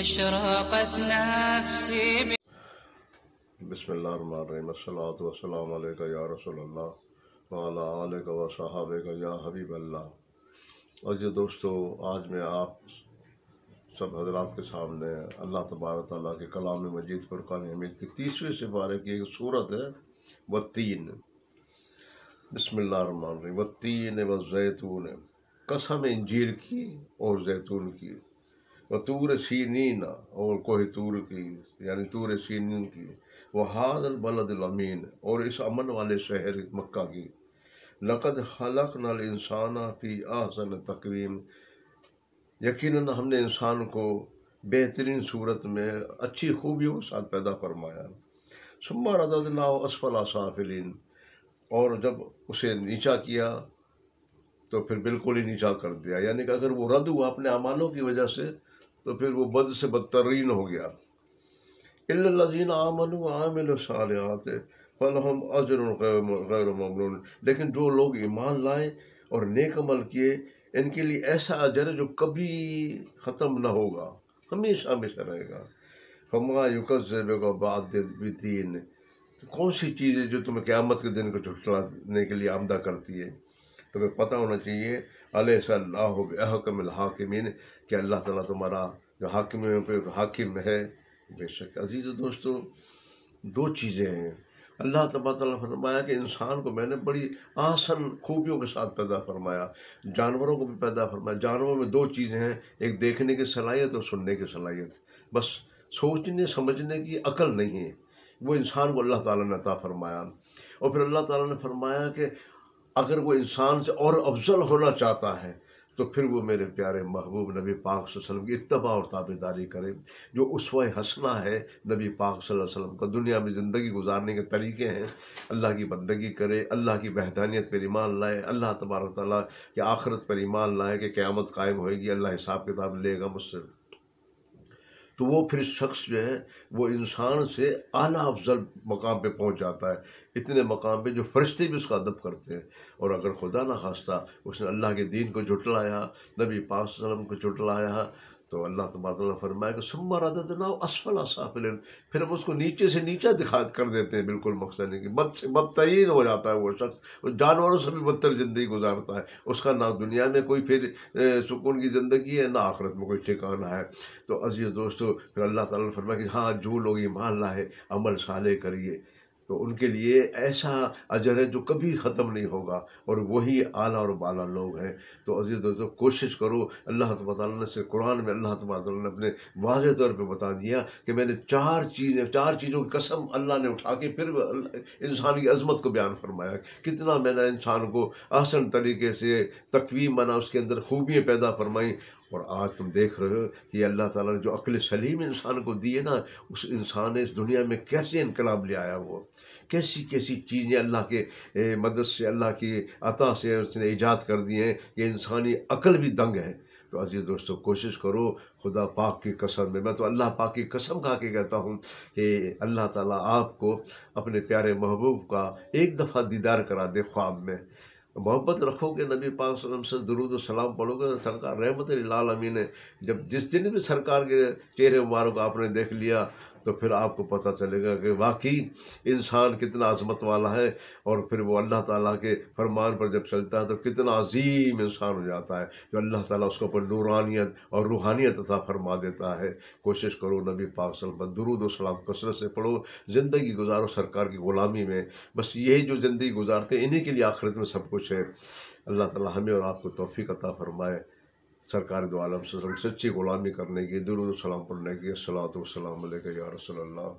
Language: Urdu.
اشراقت نفسي بسم اللہ الرحمن الرحیم الصلاة والسلام علیکہ یا رسول اللہ وعلا علیکہ و صحابہ کا یا حبیب اللہ اور یہ دوستو آج میں آپ سب حضرات کے سامنے اللہ تبارک تعالیٰ کے کلام مجید پر فرقان حمید کی تیسرے سپارے کی ایک صورت ہے وطین بسم اللہ الرحمن الرحیم وطین و زیتون قسم انجیر کی اور زیتون کی وہ سینین اور کوہ تور کی یعنی تور سینین کی وہ البلد الامین اور اس امن والے شہر مکہ کی لقد خلقنا نل انسانہ احسن تقویم یقیناً ہم نے انسان کو بہترین صورت میں اچھی خوبیوں کے ساتھ پیدا فرمایا سما ردد نا اسفلا صافلین اور جب اسے نیچا کیا تو پھر بالکل ہی نیچا کر دیا یعنی کہ اگر وہ رد ہوا اپنے امانوں کی وجہ سے تو پھر وہ بد سے بدترین ہو گیا الزین عامن عامل صالحات فلحم اجر غیر ممنون لیکن جو لوگ ایمان لائے اور نیک عمل کیے ان کے لیے ایسا اجر ہے جو کبھی ختم نہ ہوگا ہمیشہ ہمیشہ رہے گا ہمارا یو قز و بادین کون سی چیزیں جو تمہیں قیامت کے دن کو جھٹچلا کے لیے آمدہ کرتی ہے تمہیں پتہ ہونا چاہیے علیہ صلی اللہ بحکم الحاکمین کہ اللہ تعالیٰ تمہارا جو حاکم پہ حاکم ہے بے شک عزیز دوستو دو چیزیں ہیں اللہ تبا تعالیٰ نے فرمایا کہ انسان کو میں نے بڑی آسن خوبیوں کے ساتھ پیدا فرمایا جانوروں کو بھی پیدا فرمایا جانوروں میں دو چیزیں ہیں ایک دیکھنے کی صلاحیت اور سننے کی صلاحیت بس سوچنے سمجھنے کی عقل نہیں ہے وہ انسان کو اللہ تعالیٰ نے عطا فرمایا اور پھر اللہ تعالیٰ نے فرمایا کہ اگر وہ انسان سے اور افضل ہونا چاہتا ہے تو پھر وہ میرے پیارے محبوب نبی پاک صلی اللہ علیہ وسلم کی اتباع اور تابداری کرے جو اس حسنہ ہے نبی پاک صلی اللہ علیہ وسلم کا دنیا میں زندگی گزارنے کے طریقے ہیں اللہ کی بندگی کرے اللہ کی بہدانیت پر ایمان لائے اللہ تبارک تعالیٰ کے آخرت پر ایمان لائے کہ قیامت قائم ہوئے گی اللہ حساب کتاب لے گا مجھ سے تو وہ پھر شخص جو ہے وہ انسان سے اعلیٰ افضل مقام پہ پہنچ جاتا ہے اتنے مقام پہ جو فرشتے بھی اس کا ادب کرتے ہیں اور اگر خدا نہ خواستہ اس نے اللہ کے دین کو جھٹلایا نبی پاک صلی اللہ علیہ وسلم کو جھٹلایا تو اللہ تبارک فرمایا کہ سما رد ہے نہ اسفل اصاف پھر ہم اس کو نیچے سے نیچا دکھا کر دیتے ہیں بالکل مقصد نہیں کہ بدترین ہو جاتا ہے وہ شخص جانوروں سے بھی بدتر زندگی گزارتا ہے اس کا نہ دنیا میں کوئی پھر سکون کی زندگی ہے نہ آخرت میں کوئی ٹھکانا ہے تو عزیز دوستو پھر اللہ تعالیٰ نے فرمائے کہ ہاں جو لوگ ایمان لائے عمل صالح کریے تو ان کے لیے ایسا اجر ہے جو کبھی ختم نہیں ہوگا اور وہی اعلیٰ اور بالا لوگ ہیں تو عزیز دوستو کوشش کرو اللہ تب تعالیٰ نے سے قرآن میں اللہ تعالیٰ نے اپنے واضح طور پہ بتا دیا کہ میں نے چار چیزیں چار چیزوں کی قسم اللہ نے اٹھا کے پھر انسان کی عظمت کو بیان فرمایا کتنا میں نے انسان کو احسن طریقے سے تقویم بنا اس کے اندر خوبیاں پیدا فرمائیں اور آج تم دیکھ رہے ہو کہ اللہ تعالیٰ نے جو عقل سلیم انسان کو دی ہے نا اس انسان نے اس دنیا میں کیسے انقلاب لے آیا ہوا کیسی کیسی چیزیں اللہ کے مدد سے اللہ کی عطا سے اس نے ایجاد کر دی ہیں یہ انسانی عقل بھی دنگ ہے تو عزیز دوستو کوشش کرو خدا پاک کی قسم میں میں تو اللہ پاک کی قسم کھا کے کہتا ہوں کہ اللہ تعالیٰ آپ کو اپنے پیارے محبوب کا ایک دفعہ دیدار کرا دے خواب میں محبت رکھو کہ نبی پاک صلی اللہ علیہ وسلم سے درود و سلام پڑھو گے سرکار رحمت علی امی نے جب جس دن بھی سرکار کے چہرے مبارک آپ نے دیکھ لیا تو پھر آپ کو پتہ چلے گا کہ واقعی انسان کتنا عظمت والا ہے اور پھر وہ اللہ تعالیٰ کے فرمان پر جب چلتا ہے تو کتنا عظیم انسان ہو جاتا ہے جو اللہ تعالیٰ اس کو اوپر نورانیت اور روحانیت عطا فرما دیتا ہے کوشش کرو نبی پاک صلی اللہ علیہ وسلم درود و سلام کثرت سے پڑھو زندگی گزارو سرکار کی غلامی میں بس یہی جو زندگی گزارتے ہیں انہی کے لیے آخرت میں سب کچھ ہے اللہ تعالیٰ ہمیں اور آپ کو توفیق عطا فرمائے سرکار دو عالم سے سچی غلامی کرنے کی سلام پڑھنے کی صلاۃ وسلام علیکم یا رسول اللہ